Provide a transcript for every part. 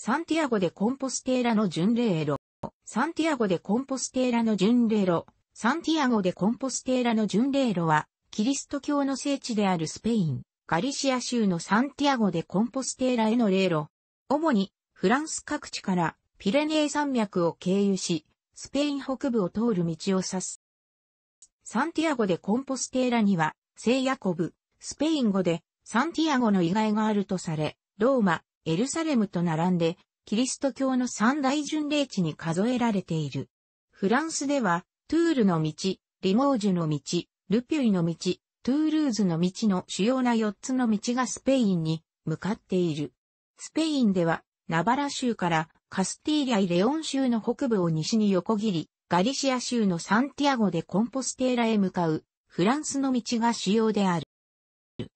サンティアゴでコンポステーラの巡礼路、サンティアゴでコンポステーラの巡礼路、サンティアゴでコンポステーラの巡礼路は、キリスト教の聖地であるスペイン、ガリシア州のサンティアゴでコンポステーラへの礼路。主に、フランス各地からピレネー山脈を経由し、スペイン北部を通る道を指す。サンティアゴでコンポステーラには、聖ヤコブ、スペイン語で、サンティアゴの意外があるとされ、ローマ、エルサレムと並んで、キリスト教の三大巡礼地に数えられている。フランスでは、トゥールの道、リモージュの道、ルピュイの道、トゥールーズの道の主要な4つの道がスペインに向かっている。スペインでは、ナバラ州からカスティーリアイ・レオン州の北部を西に横切り、ガリシア州のサンティアゴでコンポステーラへ向かうフランスの道が主要である。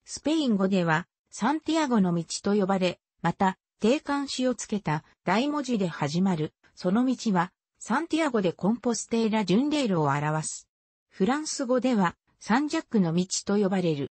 スペイン語ではサンティアゴの道と呼ばれ、また、定冠詞をつけた大文字で始まる、その道は、サンティアゴでコンポステーラジュンレールを表す。フランス語では、サンジャックの道と呼ばれる。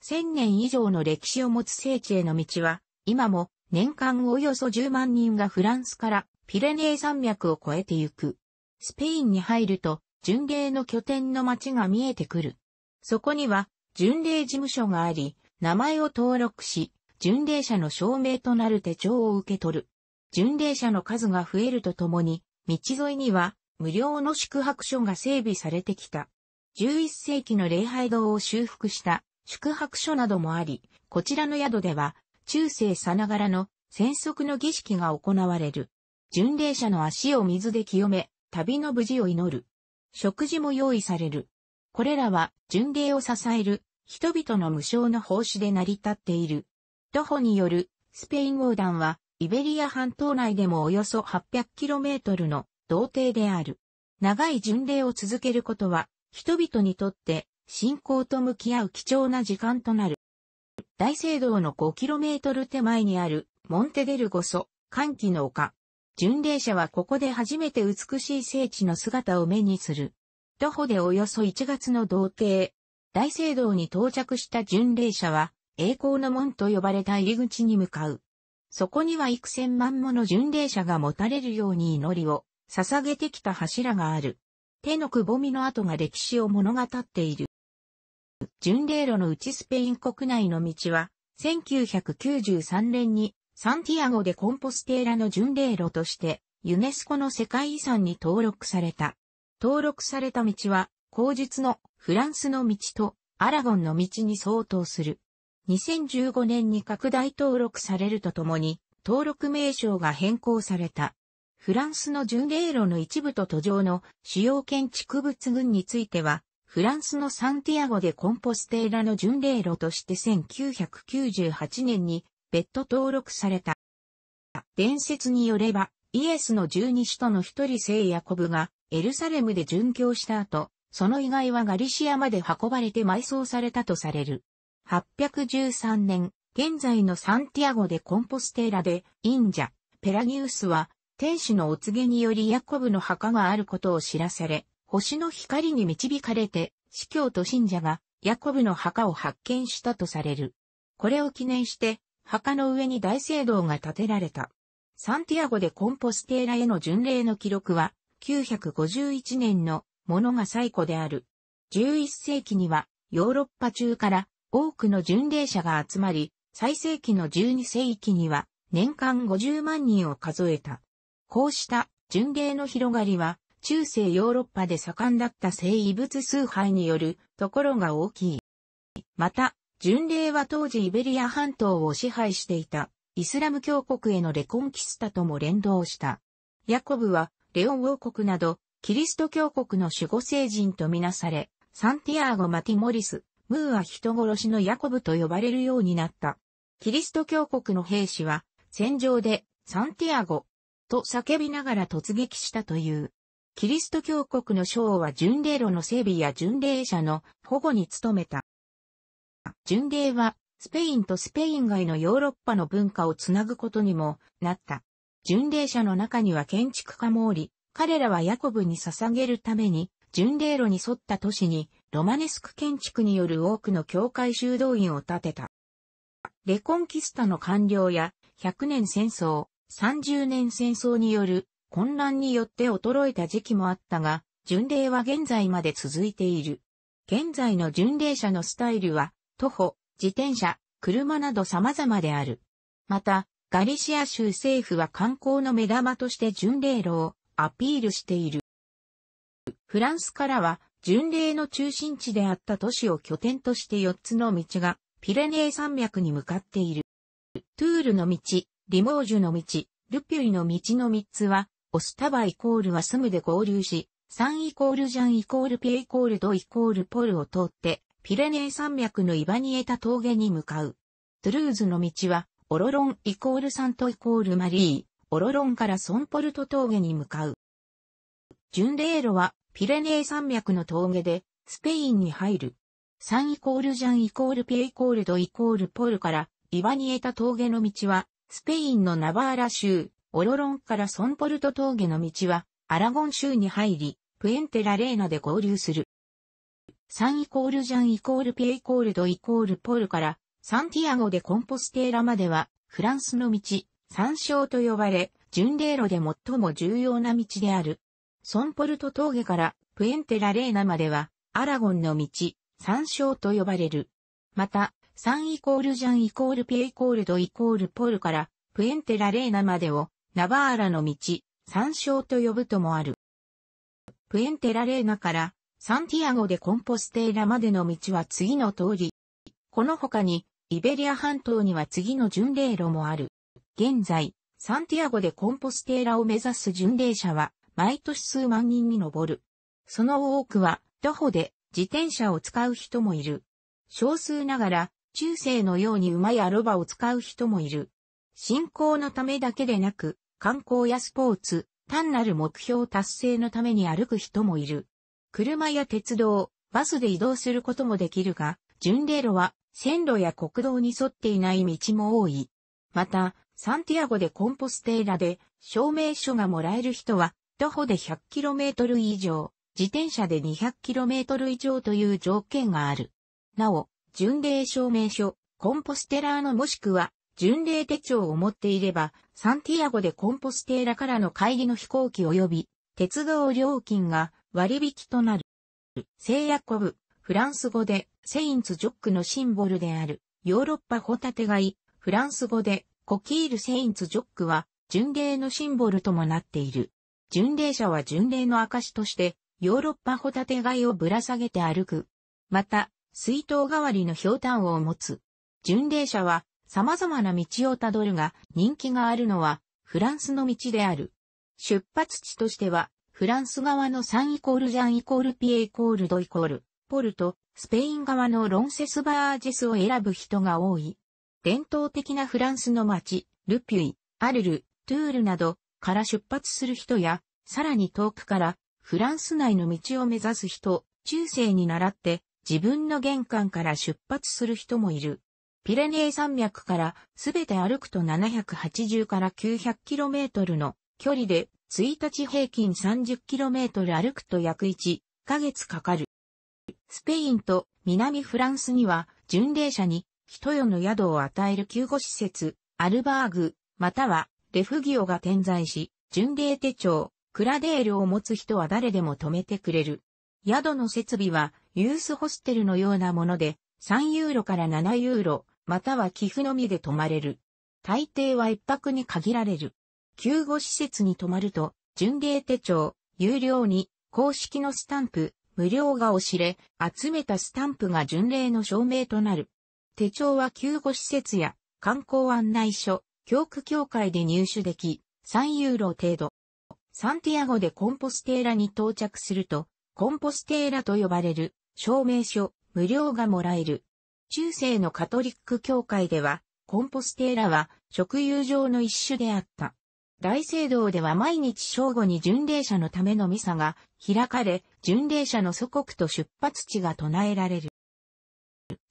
千年以上の歴史を持つ聖地への道は、今も年間およそ10万人がフランスからピレネー山脈を越えてゆく。スペインに入ると、巡礼の拠点の街が見えてくる。そこには、巡礼事務所があり、名前を登録し、巡礼者の証明となる手帳を受け取る。巡礼者の数が増えるとともに、道沿いには無料の宿泊所が整備されてきた。11世紀の礼拝堂を修復した宿泊所などもあり、こちらの宿では中世さながらの戦足の儀式が行われる。巡礼者の足を水で清め、旅の無事を祈る。食事も用意される。これらは巡礼を支える人々の無償の奉仕で成り立っている。徒ホによるスペイン王団は、イベリア半島内でもおよそ 800km の童程である。長い巡礼を続けることは、人々にとって信仰と向き合う貴重な時間となる。大聖堂の 5km 手前にあるモンテデルゴソ、歓喜の丘。巡礼者はここで初めて美しい聖地の姿を目にする。徒歩でおよそ1月の童程。大聖堂に到着した巡礼者は、栄光の門と呼ばれた入り口に向かう。そこには幾千万もの巡礼者が持たれるように祈りを捧げてきた柱がある。手のくぼみの跡が歴史を物語っている。巡礼路のうちスペイン国内の道は、1993年にサンティアゴでコンポステーラの巡礼路としてユネスコの世界遺産に登録された。登録された道は、後述のフランスの道とアラゴンの道に相当する。2015年に拡大登録されるとともに、登録名称が変更された。フランスの巡礼路の一部と途上の主要建築物群については、フランスのサンティアゴでコンポステーラの巡礼路として1998年に別途登録された。伝説によれば、イエスの十二使徒の一人聖ヤコブがエルサレムで殉教した後、その遺骸はガリシアまで運ばれて埋葬されたとされる。8 1 3年、現在のサンティアゴでコンポステーラで、インジャ、ペラギウスは、天使のお告げによりヤコブの墓があることを知らされ、星の光に導かれて、司教と信者が、ヤコブの墓を発見したとされる。これを記念して、墓の上に大聖堂が建てられた。サンティアゴでコンポステーラへの巡礼の記録は、951年のものが最古である。11世紀には、ヨーロッパ中から多くの巡礼者が集まり、最盛期の12世紀には年間50万人を数えた。こうした巡礼の広がりは、中世ヨーロッパで盛んだった聖遺物崇拝によるところが大きい。また、巡礼は当時イベリア半島を支配していたイスラム教国へのレコンキスタとも連動した。ヤコブはレオン王国などキリスト教国の守護聖人とみなされ、サンティアーゴ・マティモリス、ムーア人殺しのヤコブと呼ばれるようになった。キリスト教国の兵士は、戦場で、サンティアゴ、と叫びながら突撃したという。キリスト教国の将は巡礼路の整備や巡礼者の保護に努めた。巡礼は、スペインとスペイン外のヨーロッパの文化をつなぐことにもなった。巡礼者の中には建築家もおり、彼らはヤコブに捧げるために、巡礼路に沿った都市にロマネスク建築による多くの教会修道院を建てた。レコンキスタの官僚や100年戦争、30年戦争による混乱によって衰えた時期もあったが、巡礼は現在まで続いている。現在の巡礼者のスタイルは、徒歩、自転車、車など様々である。また、ガリシア州政府は観光の目玉として巡礼路をアピールしている。フランスからは巡礼の中心地であった都市を拠点として4つの道が、ピレネー山脈に向かっている。トゥールの道、リモージュの道、ルピュイの道の3つは、オスタバイコールはスムで合流し、サンイコールジャンイコールピエイコールドイコールポルを通って、ピレネー山脈のイバニエタ峠に向かう。トゥルーズの道は、オロロンイコールサントイコールマリー、オロロンからソンポルト峠に向かう。巡礼路は、ピレネー山脈の峠で、スペインに入る。ン・イコールジャンイコールピエイコールドイコールポールから、イバニエタ峠の道は、スペインのナバーラ州、オロロンからソンポルト峠の道は、アラゴン州に入り、プエンテラレーナで合流する。ン・イコールジャンイコールピエイコールドイコールポールから、サンティアゴでコンポステーラまでは、フランスの道、三章と呼ばれ、巡礼路で最も重要な道である。ソンポルト峠からプエンテラレーナまでは、アラゴンの道、山椒と呼ばれる。また、サンイコールジャンイコールピエイコールドイコールポルからプエンテラレーナまでをナバーラの道、山椒と呼ぶともある。プエンテラレーナからサンティアゴでコンポステーラまでの道は次の通り。この他にイベリア半島には次の巡礼路もある。現在、サンティアゴでコンポステーラを目指す巡礼者は毎年数万人に上る。その多くは、徒歩で自転車を使う人もいる。少数ながら、中世のように馬やロバを使う人もいる。信仰のためだけでなく、観光やスポーツ、単なる目標達成のために歩く人もいる。車や鉄道、バスで移動することもできるが、巡礼路は線路や国道に沿っていない道も多い。また、サンティアゴでコンポステーラで証明書がもらえる人は徒歩で 100km 以上、自転車で 200km 以上という条件がある。なお、巡礼証明書、コンポステラーのもしくは、巡礼手帳を持っていれば、サンティアゴでコンポステーラからの帰りの飛行機及び、鉄道料金が割引となる。聖ヤコブ、フランス語で、セインツ・ジョックのシンボルである、ヨーロッパホタテ貝、フランス語で、コキール・セインツ・ジョックは、巡礼のシンボルともなっている。巡礼者は巡礼の証として、ヨーロッパホタテ貝をぶら下げて歩く。また、水筒代わりの氷炭を持つ。巡礼者は様々な道をたどるが人気があるのはフランスの道である。出発地としてはフランス側のサンイコールジャンイコールピエイコールドイコールポルト、スペイン側のロンセスバージェスを選ぶ人が多い。伝統的なフランスの街、ルピュイ、アルル、トゥールなどから出発する人や、さらに遠くからフランス内の道を目指す人、中世に倣って自分の玄関から出発する人もいる。ピレネー山脈からすべて歩くと780から 900km の距離で1日平均 30km 歩くと約1ヶ月かかる。スペインと南フランスには巡礼者に人よの宿を与える救護施設、アルバーグ、またはレフギオが点在し、巡礼手帳、クラデールを持つ人は誰でも止めてくれる。宿の設備はユースホステルのようなもので、3ユーロから7ユーロ、または寄付のみで泊まれる。大抵は一泊に限られる。救護施設に泊まると、巡礼手帳、有料に、公式のスタンプ、無料がおしれ、集めたスタンプが巡礼の証明となる。手帳は救護施設や観光案内所、教区協会で入手でき、3ユーロ程度。サンティアゴでコンポステーラに到着すると、コンポステーラと呼ばれる証明書、無料がもらえる。中世のカトリック教会では、コンポステーラは食友上の一種であった。大聖堂では毎日正午に巡礼者のためのミサが開かれ、巡礼者の祖国と出発地が唱えられる。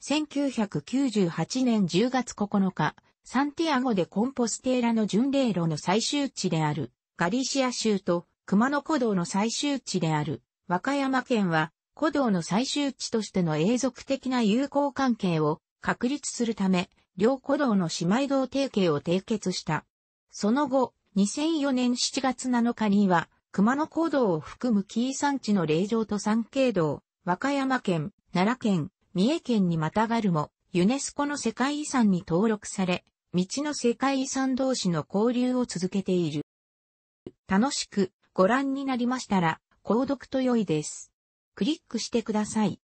1998年10月9日、サンティアゴでコンポステーラの巡礼路の最終地であるガリシア州と熊野古道の最終地である和歌山県は古道の最終地としての永続的な友好関係を確立するため両古道の姉妹道提携を締結した。その後、2004年7月7日には熊野古道を含む紀伊山地の霊場と山景道、和歌山県、奈良県、三重県にまたがるもユネスコの世界遺産に登録され、道の世界遺産同士の交流を続けている。楽しくご覧になりましたら、購読と良いです。クリックしてください。